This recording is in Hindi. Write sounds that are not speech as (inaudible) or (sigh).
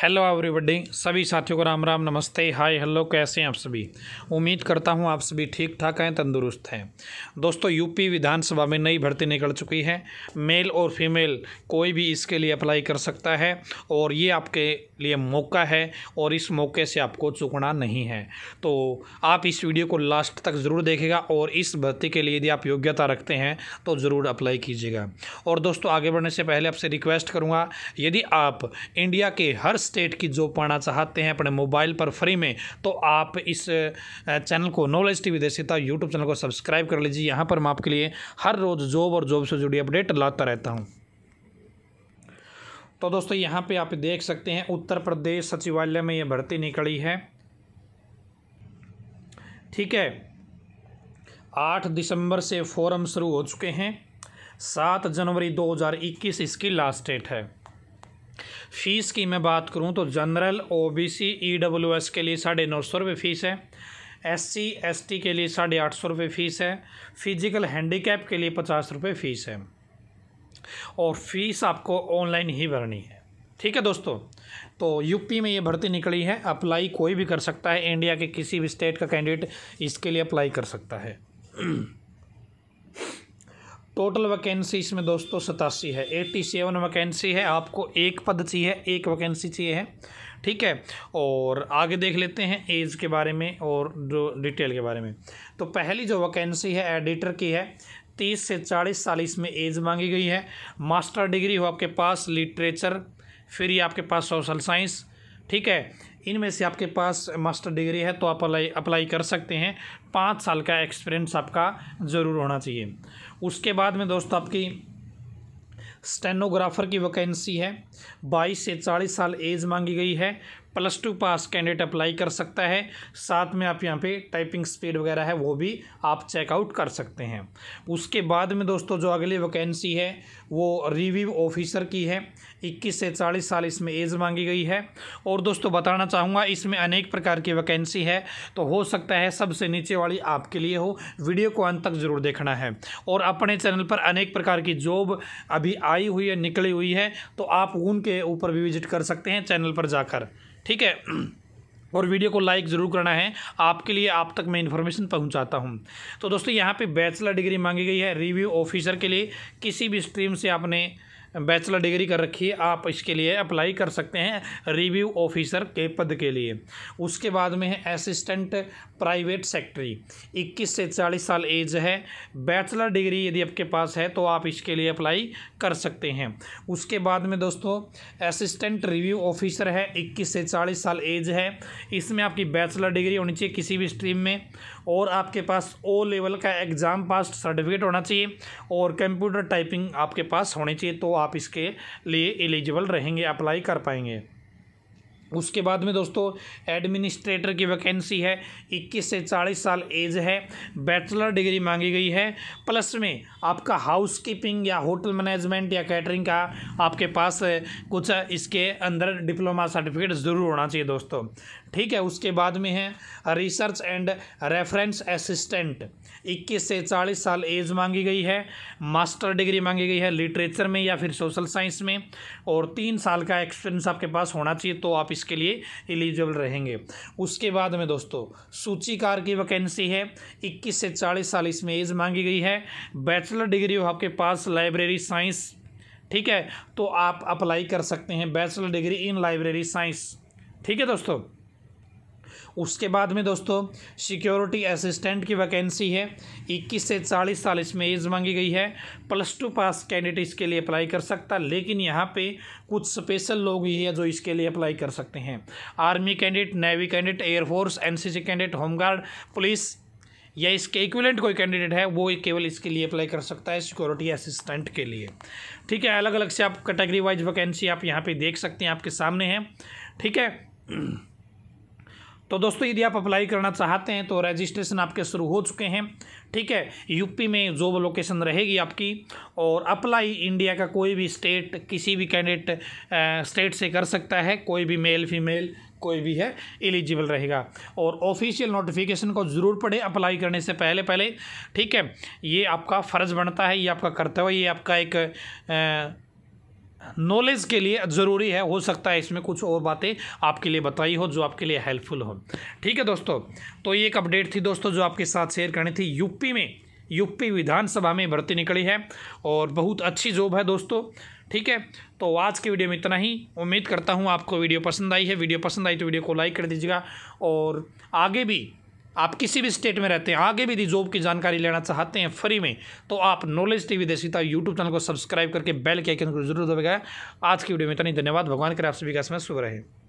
हेलो एवरीबडी सभी साथियों को राम राम नमस्ते हाय हेलो कैसे हैं आप सभी उम्मीद करता हूं आप सभी ठीक ठाक हैं तंदुरुस्त हैं दोस्तों यूपी विधानसभा में नई भर्ती निकल चुकी है मेल और फीमेल कोई भी इसके लिए अप्लाई कर सकता है और ये आपके लिए मौका है और इस मौके से आपको चुकना नहीं है तो आप इस वीडियो को लास्ट तक ज़रूर देखेगा और इस भर्ती के लिए यदि आप योग्यता रखते हैं तो ज़रूर अप्लाई कीजिएगा और दोस्तों आगे बढ़ने से पहले आपसे रिक्वेस्ट करूँगा यदि आप इंडिया के हर स्टेट की जॉब पाना चाहते हैं अपने मोबाइल पर फ्री में तो आप इस चैनल को नॉलेज टी विदेशिता यूट्यूब चैनल को सब्सक्राइब कर लीजिए यहाँ पर मैं आपके लिए हर रोज़ जॉब और जॉब से जुड़ी अपडेट लाता रहता हूँ तो दोस्तों यहाँ पे आप देख सकते हैं उत्तर प्रदेश सचिवालय में ये भर्ती निकली है ठीक है आठ दिसंबर से फॉरम शुरू हो चुके हैं सात जनवरी 2021 इसकी लास्ट डेट है फ़ीस की मैं बात करूँ तो जनरल ओबीसी ईडब्ल्यूएस के लिए साढ़े नौ सौ रुपये फ़ीस है एससी एसटी के लिए साढ़े आठ सौ रुपये फ़ीस है फिजिकल हैंडीकैप के लिए पचास रुपये फ़ीस है और फीस आपको ऑनलाइन ही भरनी है ठीक है दोस्तों तो यूपी में ये भर्ती निकली है अप्लाई कोई भी कर सकता है इंडिया के किसी भी स्टेट का कैंडिडेट इसके लिए अप्लाई कर सकता है (clears throat) टोटल वैकेंसी इसमें दोस्तों सतासी है एट्टी सेवन वैकेंसी है आपको एक पद चाहिए एक वैकेंसी चाहिए है ठीक है और आगे देख लेते हैं एज के बारे में और जो डिटेल के बारे में तो पहली जो वैकेंसी है एडिटर की है तीस से चालीस साल इसमें एज मांगी गई है मास्टर डिग्री हो आपके पास लिटरेचर फिर ही आपके पास सोशल साइंस ठीक है इनमें से आपके पास मास्टर डिग्री है तो आप अप्लाई अप्लाई कर सकते हैं पाँच साल का एक्सपीरियंस आपका ज़रूर होना चाहिए उसके बाद में दोस्तों आपकी स्टेनोग्राफर की वैकेंसी है 22 से 40 साल एज मांगी गई है plus two pass candidate apply कर सकता है साथ में आप यहाँ पे टाइपिंग स्पीड वगैरह है वो भी आप चेकआउट कर सकते हैं उसके बाद में दोस्तों जो अगली वैकेंसी है वो रिव्यू ऑफिसर की है इक्कीस से चालीस साल इसमें एज मांगी गई है और दोस्तों बताना चाहूँगा इसमें अनेक प्रकार की वैकेंसी है तो हो सकता है सबसे नीचे वाली आपके लिए हो वीडियो को अंत तक ज़रूर देखना है और अपने चैनल पर अनेक प्रकार की जॉब अभी आई हुई है निकली हुई है तो आप उनके ऊपर भी विजिट कर सकते हैं चैनल पर जाकर ठीक है और वीडियो को लाइक ज़रूर करना है आपके लिए आप तक मैं इन्फॉर्मेशन पहुंचाता हूं तो दोस्तों यहाँ पे बैचलर डिग्री मांगी गई है रिव्यू ऑफिसर के लिए किसी भी स्ट्रीम से आपने बैचलर डिग्री कर रखी है आप इसके लिए अप्लाई कर सकते हैं रिव्यू ऑफिसर के पद के लिए उसके बाद में है असिस्टेंट प्राइवेट सेक्रेटरी 21 से 40 साल एज है बैचलर डिग्री यदि आपके पास है तो आप इसके लिए अप्लाई कर सकते हैं उसके बाद में दोस्तों असिस्टेंट रिव्यू ऑफिसर है इक्कीस से चालीस साल एज है इसमें आपकी बैचलर डिग्री होनी चाहिए किसी भी स्ट्रीम में और आपके पास ओ लेवल का एग्ज़ाम पास सर्टिफिकेट होना चाहिए और कंप्यूटर टाइपिंग आपके पास होनी चाहिए तो आप आप इसके लिए एलिजिबल रहेंगे अप्लाई कर पाएंगे उसके बाद में दोस्तों एडमिनिस्ट्रेटर की वैकेंसी है 21 से 40 साल एज है बैचलर डिग्री मांगी गई है प्लस में आपका हाउस कीपिंग या होटल मैनेजमेंट या कैटरिंग का आपके पास कुछ इसके अंदर डिप्लोमा सर्टिफिकेट ज़रूर होना चाहिए दोस्तों ठीक है उसके बाद में है रिसर्च एंड रेफरेंस असिस्टेंट 21 से 40 साल एज मांगी गई है मास्टर डिग्री मांगी गई है लिटरेचर में या फिर सोशल साइंस में और तीन साल का एक्सपीरियंस आपके पास होना चाहिए तो आप इसके लिए एलिजिबल रहेंगे उसके बाद में दोस्तों सूचीकार की वैकेंसी है इक्कीस से चालीस साल इसमें एज मांगी गई है बैचलर डिग्री हो आपके पास लाइब्रेरी साइंस ठीक है तो आप अप्लाई कर सकते हैं bachelor degree in library science ठीक है दोस्तों उसके बाद में दोस्तों सिक्योरिटी असिस्टेंट की वैकेंसी है 21 से चालीस साल इसमें एज मांगी गई है प्लस टू पास कैंडिडेट इसके लिए अप्लाई कर सकता लेकिन यहाँ पे कुछ स्पेशल लोग ही है जो इसके लिए अप्लाई कर सकते हैं army candidate navy candidate air force NCC candidate home guard police या इसके इक्विलेंट कोई कैंडिडेट है वो केवल इसके लिए अप्लाई कर सकता है सिक्योरिटी असिस्टेंट के लिए ठीक है अलग अलग से आप कैटेगरी वाइज वैकेंसी आप यहाँ पे देख सकते हैं आपके सामने हैं ठीक है (clears throat) तो दोस्तों यदि आप अप्लाई करना चाहते हैं तो रजिस्ट्रेशन आपके शुरू हो चुके हैं ठीक है यूपी में जॉब लोकेशन रहेगी आपकी और अप्लाई इंडिया का कोई भी स्टेट किसी भी कैंडिडेट स्टेट से कर सकता है कोई भी मेल फीमेल कोई भी है एलिजिबल रहेगा और ऑफिशियल नोटिफिकेशन को ज़रूर पढ़े अप्लाई करने से पहले पहले ठीक है ये आपका फ़र्ज़ बनता है ये आपका कर्तव्य ये आपका एक आ, नॉलेज के लिए ज़रूरी है हो सकता है इसमें कुछ और बातें आपके लिए बताई हो जो आपके लिए हेल्पफुल हो ठीक है दोस्तों तो ये एक अपडेट थी दोस्तों जो आपके साथ शेयर करनी थी यूपी में यूपी विधानसभा में भर्ती निकली है और बहुत अच्छी जॉब है दोस्तों ठीक है तो आज के वीडियो में इतना ही उम्मीद करता हूँ आपको वीडियो पसंद आई है वीडियो पसंद आई तो वीडियो को लाइक कर दीजिएगा और आगे भी आप किसी भी स्टेट में रहते हैं आगे भी जॉब की जानकारी लेना चाहते हैं फ्री में तो आप नॉलेज टीवी देसीता यूट्यूब चैनल को सब्सक्राइब करके बेल के आइकन को जरूर दबाएगा आज की वीडियो में इतना ही धन्यवाद भगवान करे आप सभी का समय शुभ रहे